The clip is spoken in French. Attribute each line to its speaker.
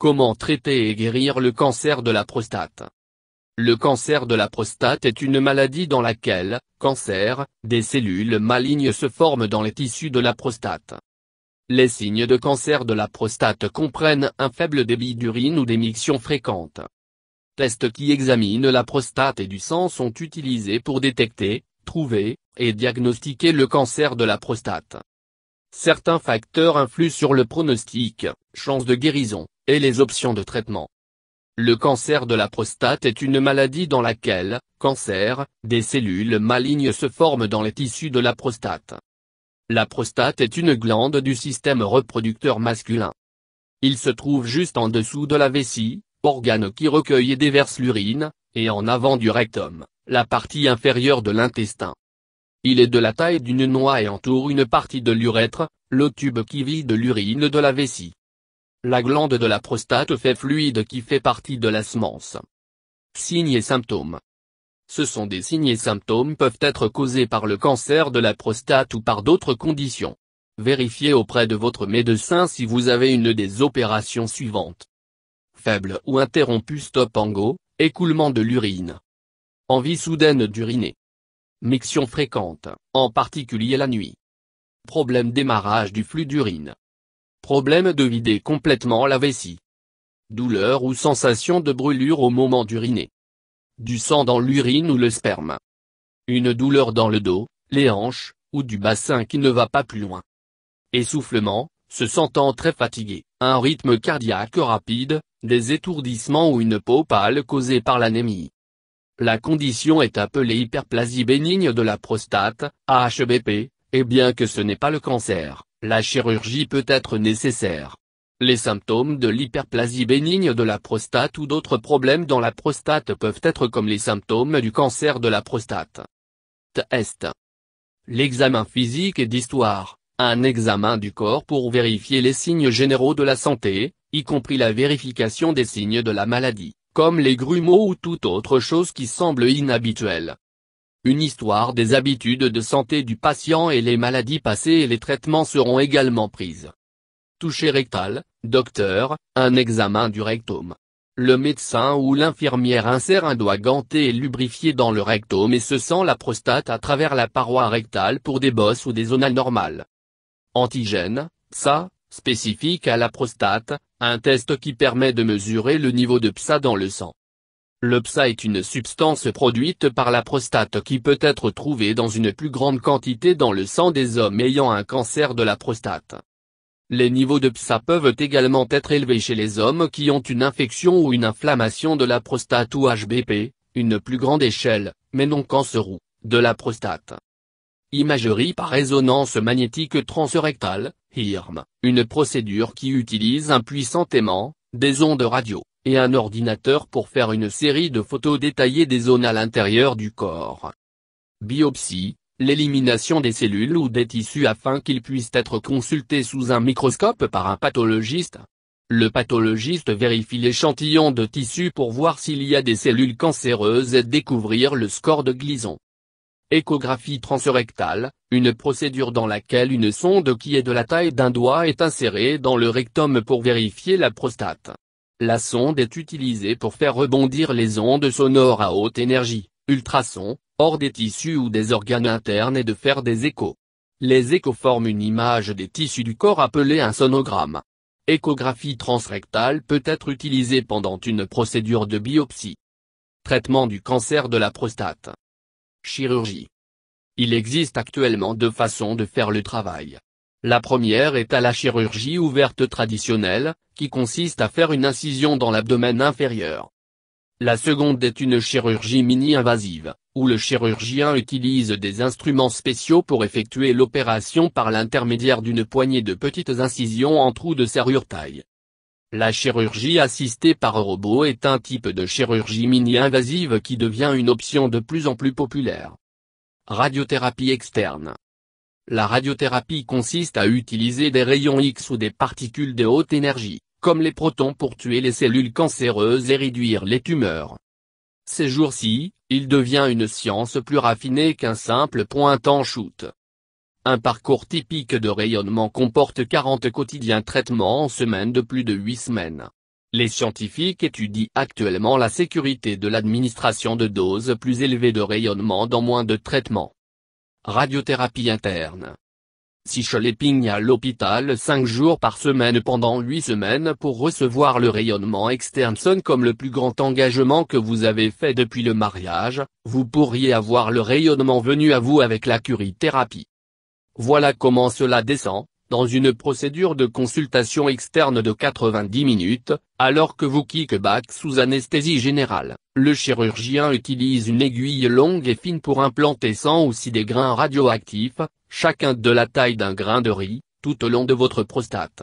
Speaker 1: Comment traiter et guérir le cancer de la prostate Le cancer de la prostate est une maladie dans laquelle, cancer, des cellules malignes se forment dans les tissus de la prostate. Les signes de cancer de la prostate comprennent un faible débit d'urine ou des mictions fréquentes. Tests qui examinent la prostate et du sang sont utilisés pour détecter, trouver, et diagnostiquer le cancer de la prostate. Certains facteurs influent sur le pronostic, chance de guérison, et les options de traitement. Le cancer de la prostate est une maladie dans laquelle, cancer, des cellules malignes se forment dans les tissus de la prostate. La prostate est une glande du système reproducteur masculin. Il se trouve juste en dessous de la vessie, organe qui recueille et déverse l'urine, et en avant du rectum, la partie inférieure de l'intestin. Il est de la taille d'une noix et entoure une partie de l'urètre, le tube qui vide l'urine de la vessie. La glande de la prostate fait fluide qui fait partie de la semence. Signes et symptômes. Ce sont des signes et symptômes peuvent être causés par le cancer de la prostate ou par d'autres conditions. Vérifiez auprès de votre médecin si vous avez une des opérations suivantes. Faible ou interrompu stop go, écoulement de l'urine. Envie soudaine d'uriner. Miction fréquente, en particulier la nuit. Problème démarrage du flux d'urine. Problème de vider complètement la vessie. Douleur ou sensation de brûlure au moment d'uriner. Du sang dans l'urine ou le sperme. Une douleur dans le dos, les hanches, ou du bassin qui ne va pas plus loin. Essoufflement, se sentant très fatigué, un rythme cardiaque rapide, des étourdissements ou une peau pâle causée par l'anémie. La condition est appelée hyperplasie bénigne de la prostate, HBP, et bien que ce n'est pas le cancer, la chirurgie peut être nécessaire. Les symptômes de l'hyperplasie bénigne de la prostate ou d'autres problèmes dans la prostate peuvent être comme les symptômes du cancer de la prostate. Test. L'examen physique et d'histoire, un examen du corps pour vérifier les signes généraux de la santé, y compris la vérification des signes de la maladie, comme les grumeaux ou toute autre chose qui semble inhabituelle. Une histoire des habitudes de santé du patient et les maladies passées et les traitements seront également prises. Toucher rectal, docteur, un examen du rectum. Le médecin ou l'infirmière insère un doigt ganté et lubrifié dans le rectum et se sent la prostate à travers la paroi rectale pour des bosses ou des zones anormales. Antigène, PSA, spécifique à la prostate, un test qui permet de mesurer le niveau de PSA dans le sang. Le psa est une substance produite par la prostate qui peut être trouvée dans une plus grande quantité dans le sang des hommes ayant un cancer de la prostate. Les niveaux de psa peuvent également être élevés chez les hommes qui ont une infection ou une inflammation de la prostate ou HBP, une plus grande échelle, mais non cancéreux, de la prostate. Imagerie par résonance magnétique transrectale, IRM, une procédure qui utilise un puissant aimant, des ondes radio et un ordinateur pour faire une série de photos détaillées des zones à l'intérieur du corps. Biopsie, l'élimination des cellules ou des tissus afin qu'ils puissent être consultés sous un microscope par un pathologiste. Le pathologiste vérifie l'échantillon de tissu pour voir s'il y a des cellules cancéreuses et découvrir le score de Glison. Échographie transrectale, une procédure dans laquelle une sonde qui est de la taille d'un doigt est insérée dans le rectum pour vérifier la prostate. La sonde est utilisée pour faire rebondir les ondes sonores à haute énergie, ultrasons, hors des tissus ou des organes internes et de faire des échos. Les échos forment une image des tissus du corps appelée un sonogramme. Échographie transrectale peut être utilisée pendant une procédure de biopsie. Traitement du cancer de la prostate. Chirurgie. Il existe actuellement deux façons de faire le travail. La première est à la chirurgie ouverte traditionnelle, qui consiste à faire une incision dans l'abdomen inférieur. La seconde est une chirurgie mini-invasive, où le chirurgien utilise des instruments spéciaux pour effectuer l'opération par l'intermédiaire d'une poignée de petites incisions en trous de serrure taille. La chirurgie assistée par robot est un type de chirurgie mini-invasive qui devient une option de plus en plus populaire. Radiothérapie externe la radiothérapie consiste à utiliser des rayons X ou des particules de haute énergie, comme les protons pour tuer les cellules cancéreuses et réduire les tumeurs. Ces jours-ci, il devient une science plus raffinée qu'un simple point en shoot. Un parcours typique de rayonnement comporte 40 quotidiens traitements en semaine de plus de 8 semaines. Les scientifiques étudient actuellement la sécurité de l'administration de doses plus élevées de rayonnement dans moins de traitements. Radiothérapie interne. Si Schlepping à l'hôpital 5 jours par semaine pendant 8 semaines pour recevoir le rayonnement externe sonne comme le plus grand engagement que vous avez fait depuis le mariage, vous pourriez avoir le rayonnement venu à vous avec la curie-thérapie. Voilà comment cela descend, dans une procédure de consultation externe de 90 minutes, alors que vous kickback sous anesthésie générale, le chirurgien utilise une aiguille longue et fine pour implanter 100 ou si des grains radioactifs, chacun de la taille d'un grain de riz, tout au long de votre prostate.